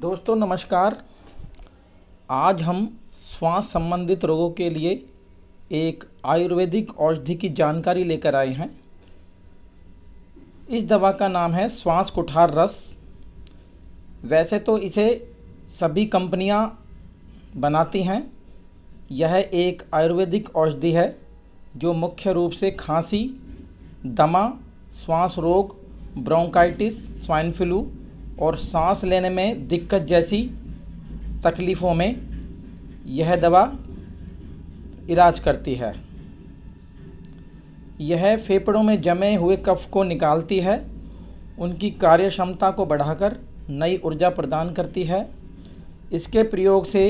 दोस्तों नमस्कार आज हम श्वास संबंधित रोगों के लिए एक आयुर्वेदिक औषधि की जानकारी लेकर आए हैं इस दवा का नाम है श्वास कुठार रस वैसे तो इसे सभी कंपनियां बनाती हैं यह एक आयुर्वेदिक औषधि है जो मुख्य रूप से खांसी दमा श्वास रोग ब्रोंकाइटिस स्वाइन फ्लू और सांस लेने में दिक्कत जैसी तकलीफ़ों में यह दवा इलाज करती है यह फेफड़ों में जमे हुए कफ को निकालती है उनकी कार्य क्षमता को बढ़ाकर नई ऊर्जा प्रदान करती है इसके प्रयोग से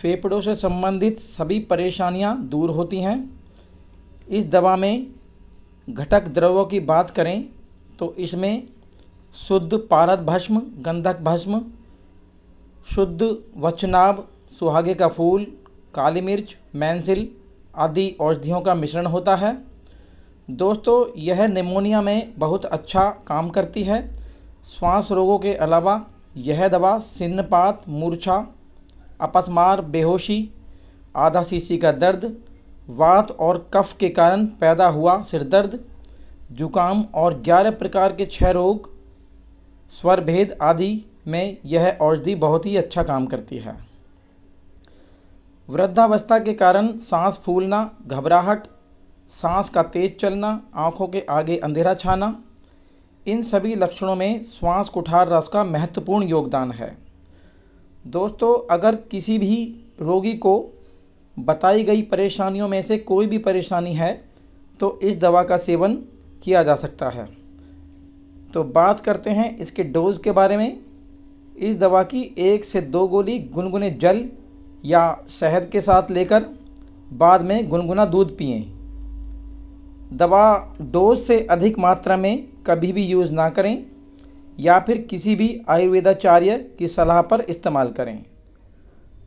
फेफड़ों से संबंधित सभी परेशानियां दूर होती हैं इस दवा में घटक द्रवों की बात करें तो इसमें शुद्ध पारद भस्म गंधक भस्म शुद्ध वचनाब सुहागे का फूल काली मिर्च मैंसिल आदि औषधियों का मिश्रण होता है दोस्तों यह निमोनिया में बहुत अच्छा काम करती है श्वास रोगों के अलावा यह दवा सिन्नपात मूर्छा अपस्मार बेहोशी आधा सीसी का दर्द वात और कफ के कारण पैदा हुआ सिरदर्द जुकाम और ग्यारह प्रकार के छह रोग स्वर भेद आदि में यह औषधि बहुत ही अच्छा काम करती है वृद्धावस्था के कारण सांस फूलना घबराहट सांस का तेज चलना आँखों के आगे अंधेरा छाना इन सभी लक्षणों में श्वास कुठार रस का महत्वपूर्ण योगदान है दोस्तों अगर किसी भी रोगी को बताई गई परेशानियों में से कोई भी परेशानी है तो इस दवा का सेवन किया जा सकता है तो बात करते हैं इसके डोज़ के बारे में इस दवा की एक से दो गोली गुनगुने जल या शहद के साथ लेकर बाद में गुनगुना दूध पिएं दवा डोज से अधिक मात्रा में कभी भी यूज़ ना करें या फिर किसी भी आयुर्वेदाचार्य की सलाह पर इस्तेमाल करें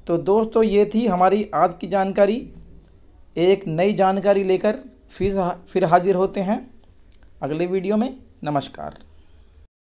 तो दोस्तों ये थी हमारी आज की जानकारी एक नई जानकारी लेकर फिर फिर हाजिर होते हैं अगले वीडियो में नमस्कार